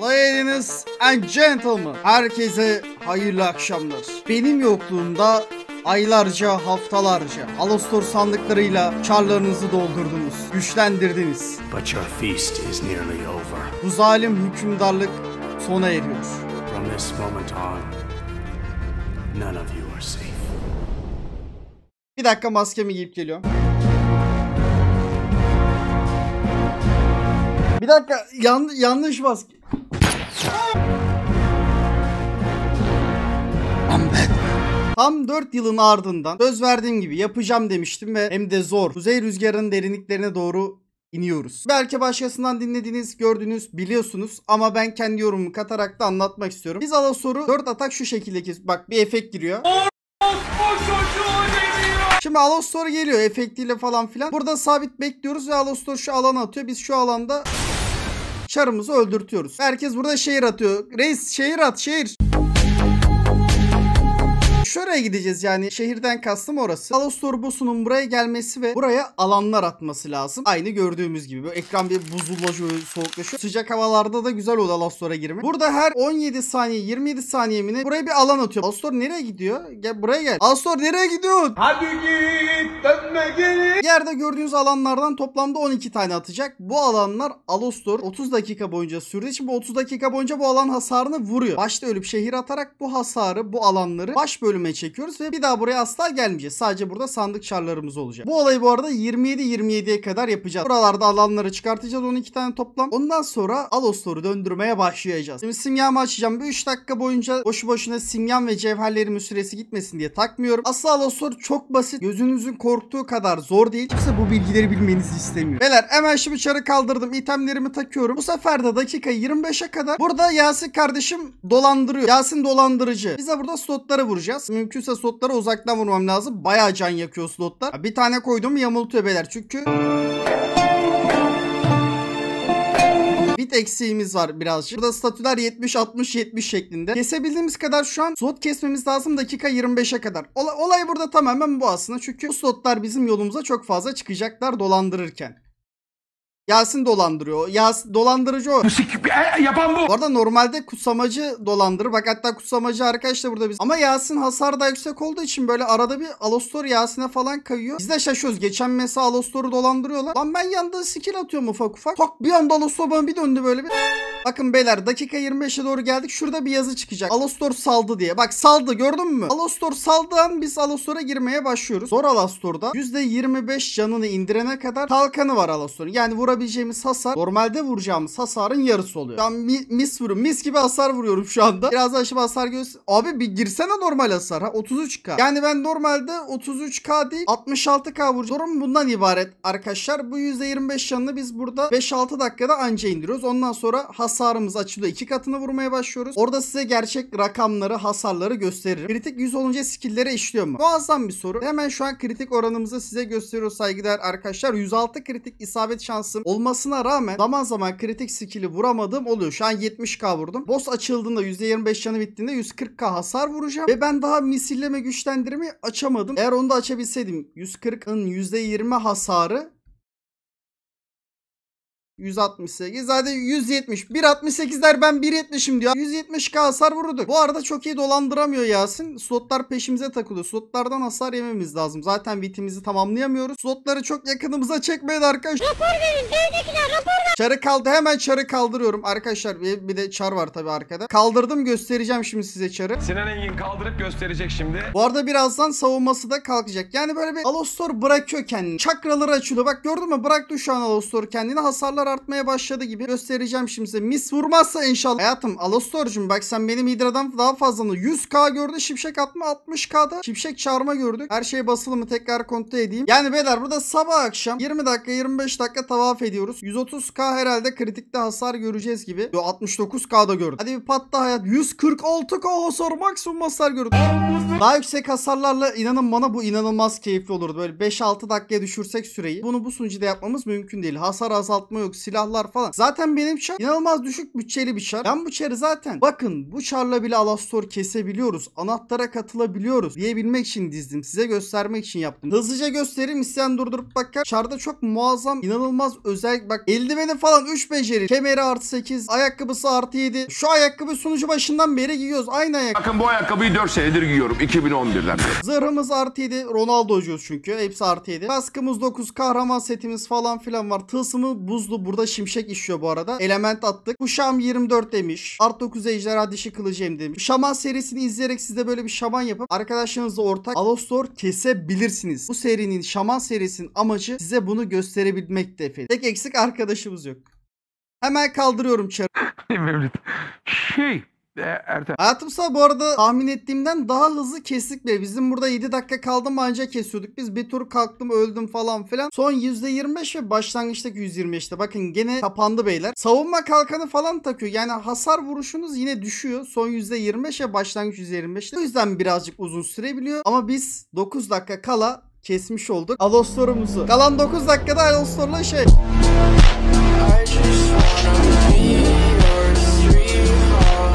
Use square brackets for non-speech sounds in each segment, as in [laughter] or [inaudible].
ladies and gentlemen. Herkese hayırlı akşamlar. Benim yokluğumda aylarca, haftalarca Alastor sandıklarıyla çarlarınızı doldurdunuz, güçlendirdiniz. But your feast is nearly over. Bu zalim hükümdarlık sona eriyor. From this moment on, none of you are safe. Bir dakika maskemi giyip geliyorum. Bir dakika yan, yanlış maske. Tam 4 yılın ardından söz verdiğim gibi yapacağım demiştim ve hem de zor. Kuzey rüzgarının derinliklerine doğru iniyoruz. Belki başkasından dinlediğiniz, gördüğünüz, biliyorsunuz ama ben kendi yorumumu katarak da anlatmak istiyorum. Biz ala soru, 4 atak şu şekildeki. Bak bir efekt giriyor. Şimdi Alostor geliyor efektiyle falan filan. Burada sabit bekliyoruz ve Alostor şu alan atıyor. Biz şu alanda Çarımızı öldürtüyoruz. Herkes burada şehir atıyor. Reis şehir at şehir şuraya gideceğiz yani şehirden kastım orası. Alastor boss'unun buraya gelmesi ve buraya alanlar atması lazım. Aynı gördüğümüz gibi. Böyle ekran bir buzullaşıyor, soğuklaşıyor. Sıcak havalarda da güzel oldu Alastor'a girme. Burada her 17 saniye, 27 saniye mi buraya bir alan atıyor. Alastor nereye gidiyor? Gel buraya gel. Alastor nereye gidiyor? Hadi git dönme geri. Yerde gördüğünüz alanlardan toplamda 12 tane atacak. Bu alanlar Alastor 30 dakika boyunca sürdü. Şimdi bu 30 dakika boyunca bu alan hasarını vuruyor. Başta ölüp şehir atarak bu hasarı, bu alanları baş bölüm gelmeye çekiyoruz ve bir daha buraya asla gelmeyeceğiz. Sadece burada sandık çarlarımız olacak. Bu olayı bu arada 27-27'ye kadar yapacağız. Buralarda alanları çıkartacağız. 12 tane toplam. Ondan sonra Alostor'u döndürmeye başlayacağız. Şimdi simyamı açacağım. Bir 3 dakika boyunca boşu boşuna simyam ve cevherlerimin süresi gitmesin diye takmıyorum. Asla Alostor çok basit. Gözünüzün korktuğu kadar zor değil. Kimse bu bilgileri bilmenizi istemiyor. Beyler hemen şimdi çarı kaldırdım. İtemlerimi takıyorum. Bu sefer de dakika 25'e kadar burada Yasin kardeşim dolandırıyor. Yasin dolandırıcı. Biz de burada slotlara vuracağız. Mümkünse slotlara uzaktan vurmam lazım. Bayağı can yakıyor slotlar. Bir tane koydum yamultuyor beyler çünkü... bit eksiğimiz var birazcık. Burada statüler 70-60-70 şeklinde. Kesebildiğimiz kadar şu an slot kesmemiz lazım dakika 25'e kadar. olay burada tamamen bu aslında. Çünkü bu slotlar bizim yolumuza çok fazla çıkacaklar dolandırırken. Yasin dolandırıyor. Yasin dolandırıcı o. E, e, yapan bu. Bu arada normalde kusamacı dolandırır. Bak hatta kusamacı arkadaş da burada biz. Ama Yasin hasar da yüksek olduğu için böyle arada bir Alostor Yasin'e falan kayıyor. Biz de şaşıyoruz. Geçen mesela Alostor'u dolandırıyorlar. Lan ben yanda skill atıyorum ufak ufak. Tak bir anda Alostor bana bir döndü böyle bir. Bakın beyler dakika 25'e doğru geldik. Şurada bir yazı çıkacak. Alostor saldı diye. Bak saldı gördün mü? Alostor saldığı biz Alostor'a girmeye başlıyoruz. Zor Alostor'da %25 canını indirene kadar kalkanı var Alostor'un. Yani vura vurabileceğimiz hasar normalde vuracağımız hasarın yarısı oluyor. Ben mi, mis vuruyorum, Mis gibi hasar vuruyorum şu anda. Biraz aşağı hasar göz. Abi bir girsene normal hasar ha 33k. Yani ben normalde 33k değil 66k vuracağım. Bundan ibaret arkadaşlar. Bu %25 canını biz burada 5-6 dakikada anca indiriyoruz. Ondan sonra hasarımız açılıyor. iki katını vurmaya başlıyoruz. Orada size gerçek rakamları, hasarları gösteririm. Kritik 100 olunca skill'lere işliyor mu? Muazzam bir soru. Hemen şu an kritik oranımızı size gösteriyor saygıdeğer arkadaşlar. 106 kritik isabet şansım olmasına rağmen zaman zaman kritik skill'i vuramadığım oluyor. Şu an 70k vurdum. Boss açıldığında %25 canı bittiğinde 140k hasar vuracağım. Ve ben daha misilleme güçlendirmeyi açamadım. Eğer onu da açabilseydim 140'ın %20 hasarı 168 zaten 170 1.68'ler ben 1.70'im diyor 170k hasar vururduk bu arada çok iyi dolandıramıyor Yasin slotlar peşimize takılıyor slotlardan hasar yememiz lazım zaten vitimizi tamamlayamıyoruz slotları çok yakınımıza çekmeyin arkadaşlar rapor verin evdekiler rapor ver çarı kaldı hemen çarı kaldırıyorum arkadaşlar bir, de çar var tabii arkada kaldırdım göstereceğim şimdi size çarı Sinan Engin kaldırıp gösterecek şimdi bu arada birazdan savunması da kalkacak yani böyle bir Alostor bırakıyor kendini çakraları açılıyor bak gördün mü bıraktı şu an Alostor kendini hasarlar hasar artmaya başladı gibi göstereceğim şimdi size. Mis vurmazsa inşallah. Hayatım Alastor'cum bak sen benim Hidra'dan daha fazlanı 100k gördü. şipşek atma 60k'da. şipşek çağırma gördük. Her şey basılı mı tekrar kontrol edeyim. Yani beyler burada sabah akşam 20 dakika 25 dakika tavaf ediyoruz. 130k herhalde kritikte hasar göreceğiz gibi. Yo 69k'da gördüm. Hadi bir patla hayat. 146k hasar maksimum hasar gördük. Daha yüksek hasarlarla inanın bana bu inanılmaz keyifli olurdu. Böyle 5-6 dakikaya düşürsek süreyi. Bunu bu sunucuda yapmamız mümkün değil. Hasar azaltma yok yok silahlar falan. Zaten benim çar inanılmaz düşük bütçeli bir çar. Ben bu çarı zaten bakın bu çarla bile Alastor kesebiliyoruz. Anahtara katılabiliyoruz diyebilmek için dizdim. Size göstermek için yaptım. Hızlıca göstereyim isteyen durdurup bakar. Çarda çok muazzam inanılmaz özel bak eldiveni falan 3 beceri. Kemeri artı 8 ayakkabısı artı 7. Şu ayakkabı sunucu başından beri giyiyoruz. Aynı ayakkabı. Bakın bu ayakkabıyı 4 senedir giyiyorum. 2011'den beri. Zırhımız artı 7. Ronaldo'cuyuz çünkü. Hepsi artı 7. Kaskımız 9. Kahraman setimiz falan filan var. Tılsımı buzlu Burada şimşek işiyor bu arada. Element attık. Bu Şam 24 demiş. Art 9 ejderha dişi kılıcı demiş. Şaman serisini izleyerek size böyle bir şaman yapıp arkadaşlarınızla ortak Alostor kesebilirsiniz. Bu serinin şaman serisinin amacı size bunu gösterebilmekti efendim. Tek eksik arkadaşımız yok. Hemen kaldırıyorum çarı. [laughs] Mevlüt. Şey de erten. Hayatım sağ bu arada tahmin ettiğimden daha hızlı kestik bile. Bizim burada 7 dakika kaldım ancak kesiyorduk. Biz bir tur kalktım öldüm falan filan. Son %25 ve başlangıçtaki %25'te. Bakın gene kapandı beyler. Savunma kalkanı falan takıyor. Yani hasar vuruşunuz yine düşüyor. Son %25 ve başlangıç %25'te. O yüzden birazcık uzun sürebiliyor. Ama biz 9 dakika kala kesmiş olduk. Alostorumuzu. Kalan 9 dakikada Alostor'la şey...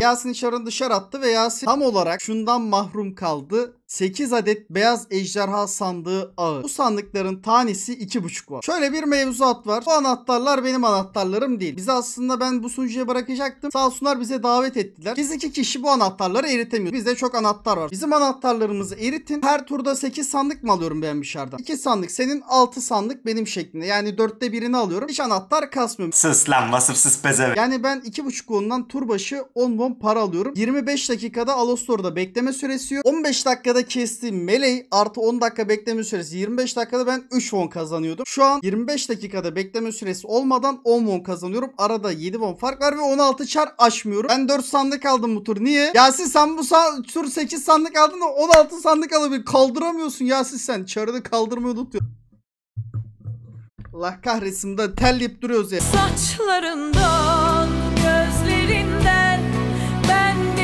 Yasin Şar'ın dışarı attı ve Yasin tam olarak şundan mahrum kaldı. 8 adet beyaz ejderha sandığı ağı. Bu sandıkların tanesi 2,5 var. Şöyle bir mevzuat var. Bu anahtarlar benim anahtarlarım değil. Bizi aslında ben bu sunucuya bırakacaktım. Sağ olsunlar bize davet ettiler. Biz iki kişi bu anahtarları eritemiyoruz. Bizde çok anahtar var. Bizim anahtarlarımızı eritin. Her turda 8 sandık mı alıyorum ben dışarıdan? 2 sandık senin 6 sandık benim şeklinde. Yani 4'te birini alıyorum. Hiç anahtar kasmıyorum. Sus lan vasıfsız pezeve. Yani ben 2,5 ondan tur başı 10 bon para alıyorum. 25 dakikada Alostor'da bekleme süresi yok. 15 dakikada dakikada kestiğim meleği artı 10 dakika bekleme süresi 25 dakikada ben 3 won kazanıyordum. Şu an 25 dakikada bekleme süresi olmadan 10 won kazanıyorum. Arada 7 won fark var ve 16 çar aşmıyorum. Ben 4 sandık aldım bu tur. Niye? Yasin sen bu san tur 8 sandık aldın da 16 sandık alabilir. Kaldıramıyorsun Yasin sen. Çarını kaldırmayı unutuyor. Allah kahretsin de telleyip duruyoruz ya. Saçlarında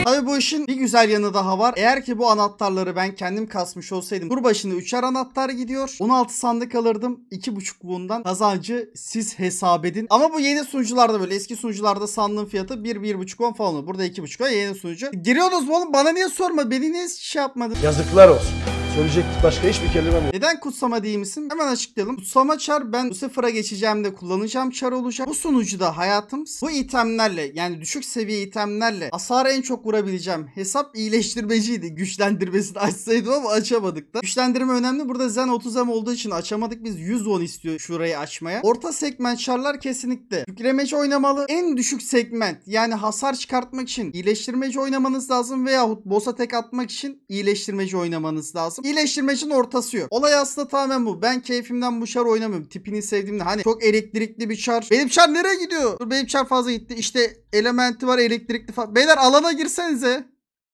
Tabi bu işin bir güzel yanı daha var. Eğer ki bu anahtarları ben kendim kasmış olsaydım tur başına 3'er anahtar gidiyor. 16 sandık alırdım. 2,5 bundan kazancı siz hesap edin. Ama bu yeni sunucularda böyle eski sunucularda sandığın fiyatı 1 1,5 10 falan olur. Burada 2,5 10 yeni sunucu. Giriyordunuz mu oğlum? Bana niye sorma? Beni niye şey yapmadın? Yazıklar olsun. Söyleyecek başka hiçbir kelimem yok. Neden kutsama değil misin? Hemen açıklayalım. Kutsama çar ben sıfıra geçeceğim de kullanacağım çar olacak. Bu sunucuda da hayatım bu itemlerle yani düşük seviye itemlerle hasara en çok vurabileceğim hesap iyileştirmeciydi. Güçlendirmesini açsaydım ama açamadık da. Güçlendirme önemli. Burada Zen 30M olduğu için açamadık. Biz 110 istiyor şurayı açmaya. Orta segment çarlar kesinlikle. Yüklemeci oynamalı. En düşük segment yani hasar çıkartmak için iyileştirmeci oynamanız lazım veyahut boss'a tek atmak için iyileştirmeci oynamanız lazım iyileştirmecinin ortası yok. Olay aslında tamamen bu. Ben keyfimden bu şar oynamıyorum. Tipini sevdiğimde hani çok elektrikli bir şar. Benim şar nereye gidiyor? Dur benim şar fazla gitti. İşte elementi var elektrikli falan. Beyler alana girsenize.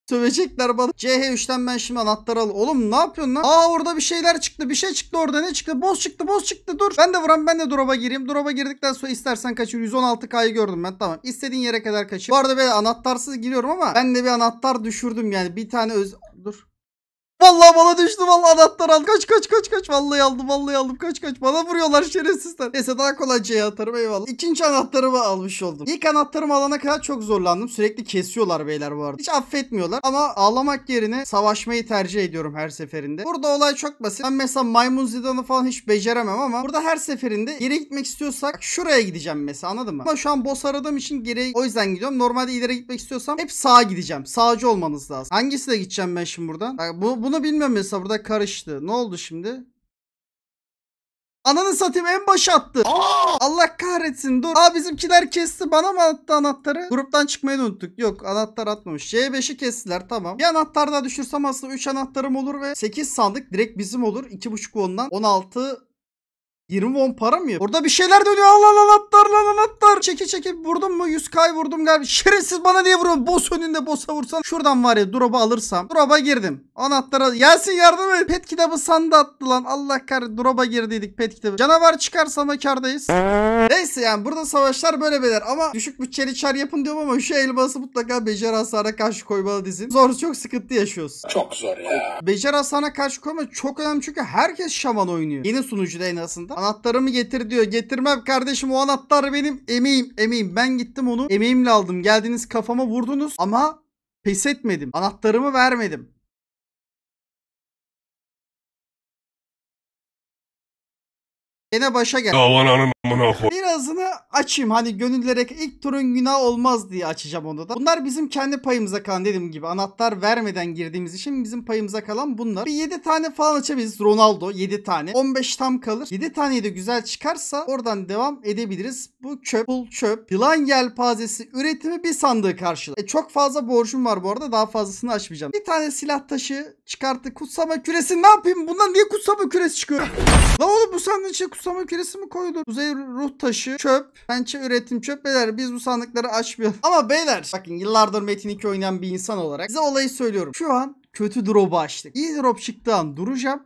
Sövecekler bana. CH3'ten ben şimdi anahtar al. Oğlum ne yapıyorsun lan? Aa orada bir şeyler çıktı. Bir şey çıktı orada. Ne çıktı? Boz çıktı. Boz çıktı. Dur. Ben de vuram. Ben de drop'a gireyim. Drop'a girdikten sonra istersen kaçır. 116K'yı gördüm ben. Tamam. İstediğin yere kadar kaçır. Bu arada ben anahtarsız giriyorum ama ben de bir anahtar düşürdüm yani. Bir tane öz... Vallahi bana düştü vallahi anahtar al. Kaç kaç kaç kaç. Vallahi aldım vallahi aldım. Kaç kaç. Bana vuruyorlar şerefsizler. Neyse daha kolay şey atarım eyvallah. İkinci anahtarımı almış oldum. İlk anahtarımı alana kadar çok zorlandım. Sürekli kesiyorlar beyler bu arada. Hiç affetmiyorlar ama ağlamak yerine savaşmayı tercih ediyorum her seferinde. Burada olay çok basit. Ben mesela maymun zidanı falan hiç beceremem ama burada her seferinde geri gitmek istiyorsak şuraya gideceğim mesela anladın mı? Ama şu an boss aradığım için geri o yüzden gidiyorum. Normalde ileri gitmek istiyorsam hep sağa gideceğim. Sağcı olmanız lazım. Hangisine gideceğim ben şimdi buradan? bu, bu bunu bilmiyorum mesela burada karıştı. Ne oldu şimdi? Ananı satayım en baş attı. Aa! Allah kahretsin dur. Aa bizimkiler kesti bana mı attı anahtarı? Gruptan çıkmayı unuttuk. Yok anahtar atmamış. C5'i kestiler tamam. Bir anahtar daha düşürsem aslında 3 anahtarım olur ve 8 sandık direkt bizim olur. 2.5 ondan 16 20 won para mı? Orada bir şeyler dönüyor. Allah Allah atlar lan atlar. Çeki çekil vurdum mu? 100 kay vurdum galiba. Şerefsiz bana niye vuruyorsun? Boss önünde boss'a vursan. Şuradan var ya drop'a alırsam. Drop'a girdim. Anahtara Yasin yardım et. Pet kitabı sandı attı lan. Allah kar. Drop'a girdiydik pet kitabı. Canavar çıkarsa da kardayız. Neyse yani burada savaşlar böyle beler. Ama düşük bütçeli çar yapın diyorum ama şu elması mutlaka becer hasara karşı koymalı dizin. Zor çok sıkıntı yaşıyoruz. Çok zor ya. Becer hasara karşı koyma çok önemli çünkü herkes şaman oynuyor. Yeni sunucuda en azından. Anahtarımı getir diyor. Getirmem kardeşim o anahtar benim emeğim emeğim. Ben gittim onu emeğimle aldım. Geldiniz kafama vurdunuz ama pes etmedim. Anahtarımı vermedim. Gene başa gel. Aman anın Birazını açayım. Hani gönüllere ilk turun günah olmaz diye açacağım onu da. Bunlar bizim kendi payımıza kalan dediğim gibi. Anahtar vermeden girdiğimiz için bizim payımıza kalan bunlar. Bir 7 tane falan açabiliriz. Ronaldo 7 tane. 15 tam kalır. 7 taneyi de güzel çıkarsa oradan devam edebiliriz. Bu çöp, pul çöp, yılan yelpazesi üretimi bir sandığı karşılar. E çok fazla borcum var bu arada. Daha fazlasını açmayacağım. Bir tane silah taşı çıkarttı. Kutsama küresi ne yapayım? Bundan niye kutsama küresi çıkıyor? Lan oğlum bu sandığın içinde Susam ökelesi mi koyulur? Uzay ruh taşı, çöp, pençe üretim çöp. Beyler biz bu sandıkları açmayalım. Ama beyler bakın yıllardır Metin 2 oynayan bir insan olarak size olayı söylüyorum. Şu an kötü drop'u açtık. İyi drop çıktığı an duracağım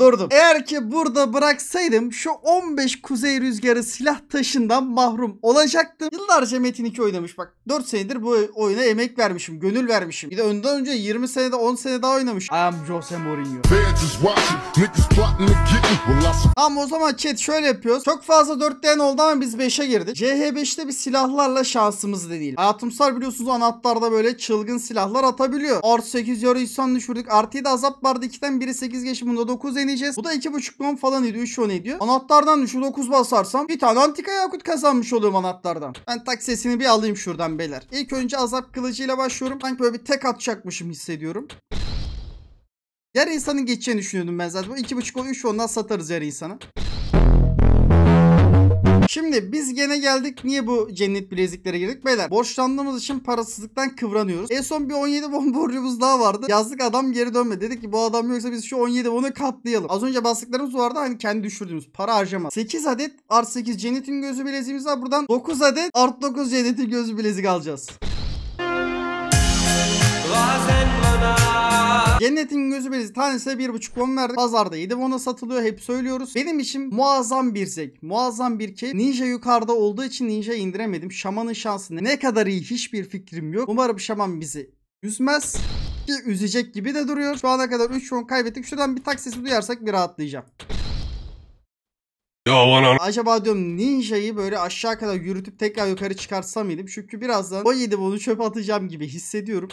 Durdum. Eğer ki burada bıraksaydım şu 15 kuzey rüzgarı silah taşından mahrum olacaktım. Yıllarca Metin 2 oynamış bak. 4 senedir bu oyuna emek vermişim. Gönül vermişim. Bir de önden önce 20 senede 10 sene daha oynamış. I'm Jose Mourinho. Tamam o zaman chat şöyle yapıyoruz. Çok fazla 4 den oldu ama biz 5'e girdik. CH5'te bir silahlarla şansımız değil. Hayatımsar biliyorsunuz anahtarda böyle çılgın silahlar atabiliyor. Artı 8 yarı düşürdük. Artı da azap vardı. 2'den biri 8 geçim Bunda 9 deneyeceğiz. Bu da 2.5 non falan ediyor. 3 on ediyor. Anahtardan şu 9 basarsam bir tane antika yakut kazanmış oluyorum anahtardan. Ben taksesini bir alayım şuradan beyler. İlk önce azap kılıcıyla başlıyorum. Sanki böyle bir tek atacakmışım hissediyorum. Yer insanın geçeceğini düşünüyordum ben zaten. Bu 2.5 10 3 ondan satarız yer insanı. Şimdi biz gene geldik. Niye bu cennet bileziklere girdik? Beyler borçlandığımız için parasızlıktan kıvranıyoruz. En son bir 17 bon [laughs] borcumuz daha vardı. Yazdık adam geri dönme Dedik ki bu adam yoksa biz şu 17 bonu katlayalım. Az önce bastıklarımız vardı. Hani kendi düşürdüğümüz para harcama. 8 adet art 8 cennetin gözü bileziğimiz var. Buradan 9 adet art 9 cennetin gözü bilezik alacağız. Bazen Cennetin gözü bezi tanesine buçuk won verdik. Pazarda yedi won'a satılıyor. Hep söylüyoruz. Benim için muazzam bir zek, Muazzam bir keyif. Ninja yukarıda olduğu için ninja indiremedim. Şamanın şansı ne kadar iyi hiçbir fikrim yok. Umarım şaman bizi üzmez ki üzecek gibi de duruyor. Şu ana kadar 3 won kaybettik. Şuradan bir tak duyarsak bir rahatlayacağım. Ya bana Acaba diyorum ninjayı böyle aşağı kadar yürütüp tekrar yukarı çıkarsam mıydım? Çünkü birazdan o yedi bunu çöpe atacağım gibi hissediyorum.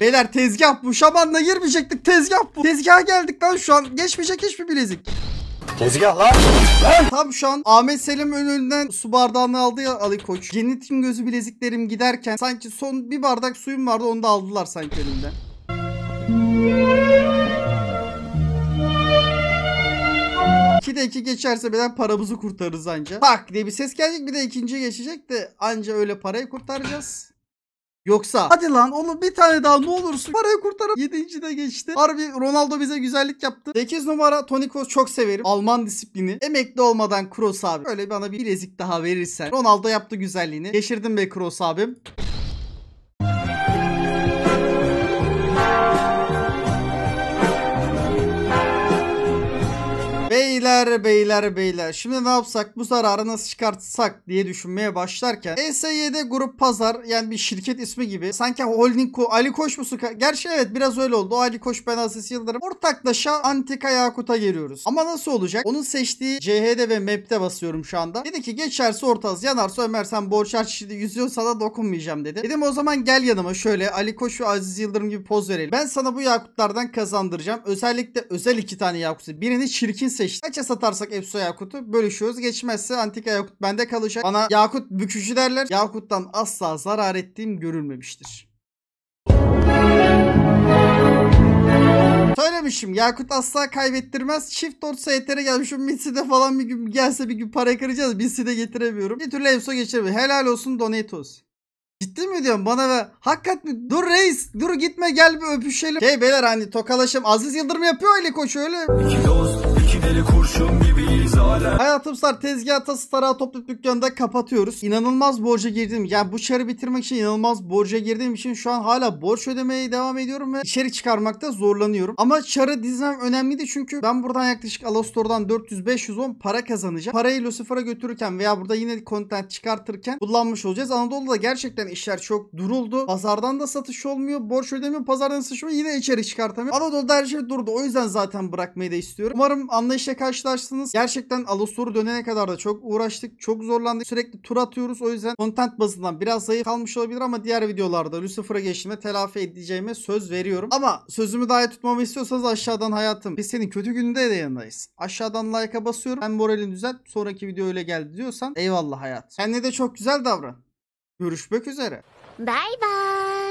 Beyler tezgah bu. Şabanla girmeyecektik tezgah bu. Tezgaha geldik lan şu an. Geçmeyecek hiçbir bilezik. Tezgah lan. lan. Tam şu an Ahmet Selim önünden su bardağını aldı ya Ali Koç. Genitim gözü bileziklerim giderken sanki son bir bardak suyum vardı onu da aldılar sanki önümden. 2 de 2 geçerse birden paramızı kurtarırız anca. Tak diye bir ses gelecek bir de ikinci geçecek de anca öyle parayı kurtaracağız. Yoksa hadi lan oğlum bir tane daha ne olursun parayı kurtarıp 7. de geçti. Harbi Ronaldo bize güzellik yaptı. 8 numara Toni Kroos çok severim. Alman disiplini. Emekli olmadan Kroos abi. Öyle bana bir bilezik daha verirsen. Ronaldo yaptı güzelliğini. Geçirdim be Kroos abim. Beyler beyler beyler şimdi ne yapsak bu zararı nasıl çıkartsak diye düşünmeye başlarken ESY'de grup pazar yani bir şirket ismi gibi sanki holding ko Ali Koç musun? Gerçi evet biraz öyle oldu. O Ali Koç ben Aziz Yıldırım. Ortaklaşa Antika Yakut'a geliyoruz. Ama nasıl olacak? Onun seçtiği CHD ve MEP'te e basıyorum şu anda. Dedi ki geçerse ortaz yanarsa Ömer sen borçlar harçlı yüzüyorsa da dokunmayacağım dedi. Dedim o zaman gel yanıma şöyle Ali Koç ve Aziz Yıldırım gibi poz verelim. Ben sana bu Yakutlardan kazandıracağım. Özellikle özel iki tane Yakut'u. Birini çirkin seçti. Açıkçası satarsak Efso Yakut'u bölüşüyoruz. Geçmezse Antika Yakut bende kalacak. Bana Yakut bükücü derler. Yakut'tan asla zarar ettiğim görülmemiştir. Söylemişim Yakut asla kaybettirmez. Çift orta yetere gelmişim. Mitsi'de falan bir gün gelse bir gün para kıracağız. Mitsi'de getiremiyorum. Bir türlü Efso geçiremiyorum. Helal olsun Donatos. Ciddi mi diyorum bana ve hakikat mi? Dur reis dur gitme gel bir öpüşelim. Hey beyler hani tokalaşım Aziz Yıldırım yapıyor öyle koç öyle. İki dost iki deli kurşun gibiyiz hala. Hayatım Star tezgahta Star'a toplu dükkanında kapatıyoruz. İnanılmaz borca girdim. Yani bu çarı bitirmek için inanılmaz borca girdiğim için şu an hala borç ödemeye devam ediyorum ve içeri çıkarmakta zorlanıyorum. Ama çarı dizmem önemliydi çünkü ben buradan yaklaşık Alastor'dan 400-510 para kazanacağım. Parayı Lucifer'a götürürken veya burada yine content çıkartırken kullanmış olacağız. Anadolu'da gerçekten işler çok duruldu. Pazardan da satış olmuyor. Borç ödemiyor. Pazardan satış olmuyor. Yine içeri çıkartamıyor. Anadolu'da her şey durdu. O yüzden zaten bırakmayı da istiyorum. Umarım anlayışla karşılaştınız. Gerçekten Alasur dönene kadar da çok uğraştık. Çok zorlandık. Sürekli tur atıyoruz. O yüzden content bazından biraz zayıf kalmış olabilir ama diğer videolarda Lucifer'a geçtiğimde telafi edeceğime söz veriyorum. Ama sözümü daha tutmamı istiyorsanız aşağıdan hayatım. Biz senin kötü gününde de yanındayız. Aşağıdan like'a basıyorum. Hem moralin düzelt. Sonraki video öyle geldi diyorsan eyvallah hayat. Kendine de çok güzel davran. Görüşmek üzere. Bay bay.